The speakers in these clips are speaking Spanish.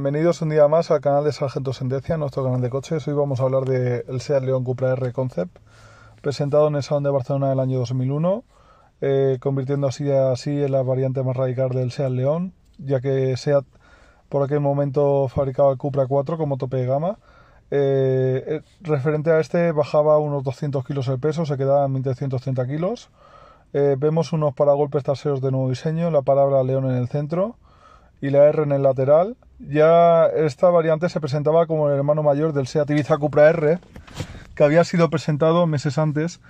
Bienvenidos un día más al canal de Sargento Sendecia, nuestro canal de coches. Hoy vamos a hablar del SEAT León Cupra R Concept, presentado en el Salón de Barcelona del año 2001, eh, convirtiendo así, así en la variante más radical del SEAT León, ya que SEAT por aquel momento fabricaba el Cupra 4 como tope de gama. Eh, eh, referente a este, bajaba unos 200 kilos el peso, se quedaba en 1330 kilos. vemos unos paragolpes traseros de nuevo diseño, la palabra León en el centro y la R en el lateral. Ya esta variante se presentaba como el hermano mayor del Seat Ibiza Cupra R, que había sido presentado meses antes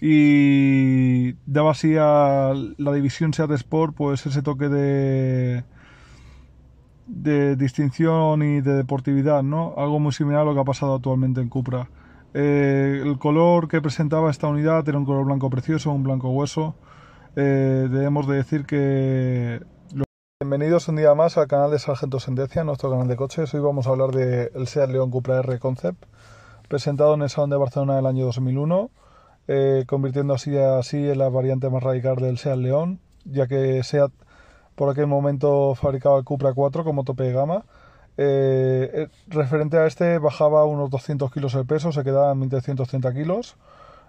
y daba así a la división Seat Sport pues ese toque de de distinción y de deportividad, ¿no? Algo muy similar a lo que ha pasado actualmente en Cupra. Eh, el color que presentaba esta unidad era un color blanco precioso, un blanco hueso. Eh, debemos de decir que Bienvenidos un día más al canal de Sargento Sendecia, nuestro canal de coches. Hoy vamos a hablar del SEAT León Cupra R Concept, presentado en el Salón de Barcelona del año 2001, eh, convirtiendo así, así en la variante más radical del SEAT León, ya que SEAT por aquel momento fabricaba el Cupra 4 como tope de gama. Eh, eh, referente a este, bajaba unos 200 kilos el peso, se quedaba en 1330 kilos.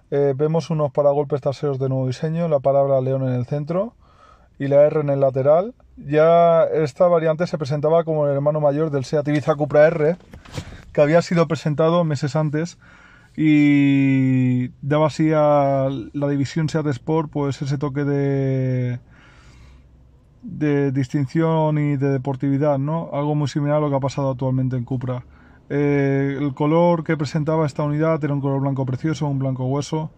vemos unos paragolpes traseros de nuevo diseño, la palabra León en el centro y la R en el lateral. Ya esta variante se presentaba como el hermano mayor del Seat Ibiza Cupra R, que había sido presentado meses antes y daba así a la división Seat Sport pues ese toque de de distinción y de deportividad, ¿no? Algo muy similar a lo que ha pasado actualmente en Cupra. Eh, el color que presentaba esta unidad era un color blanco precioso, un blanco hueso.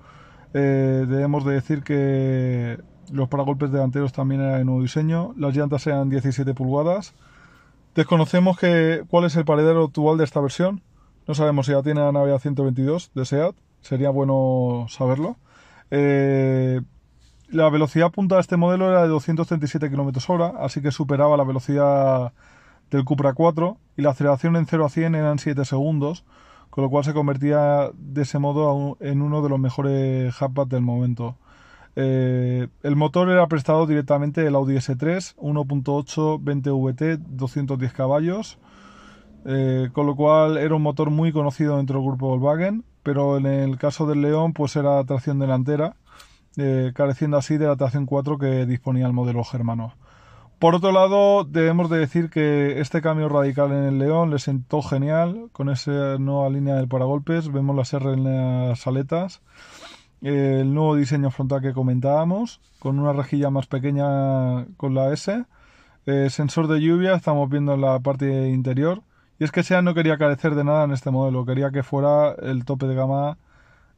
Eh, debemos de decir que los paragolpes delanteros también eran de nuevo diseño. Las llantas eran 17 pulgadas. Desconocemos cuál es el paredero actual de esta versión. No sabemos si ya tiene la Navidad 122 de SEAT. Sería bueno saberlo. Eh, la velocidad punta de este modelo era de 237 km hora, así que superaba la velocidad del Cupra 4 y la aceleración en 0 a 100 eran 7 segundos, con lo cual se convertía de ese modo en uno de los mejores hatchbacks del momento. Eh, el motor era prestado directamente del Audi S3 1.8 20VT 210 caballos, eh, con lo cual era un motor muy conocido dentro del grupo Volkswagen, pero en el caso del León pues era tracción delantera, eh, careciendo así de la tracción 4 que disponía el modelo germano. Por otro lado, debemos de decir que este cambio radical en el León le sentó genial con esa nueva línea del paragolpes, vemos las R en las aletas el nuevo diseño frontal que comentábamos, con una rejilla más pequeña con la S, eh, sensor de lluvia, estamos viendo en la parte interior, y es que SEA no quería carecer de nada en este modelo, quería que fuera el tope de gama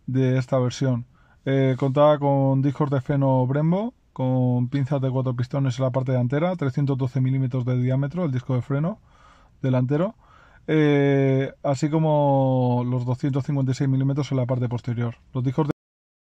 de esta versión. Eh, contaba con discos de freno Brembo, con pinzas de cuatro pistones en la parte delantera, 312 milímetros de diámetro, el disco de freno delantero, eh, así como los 256 milímetros en la parte posterior. Los discos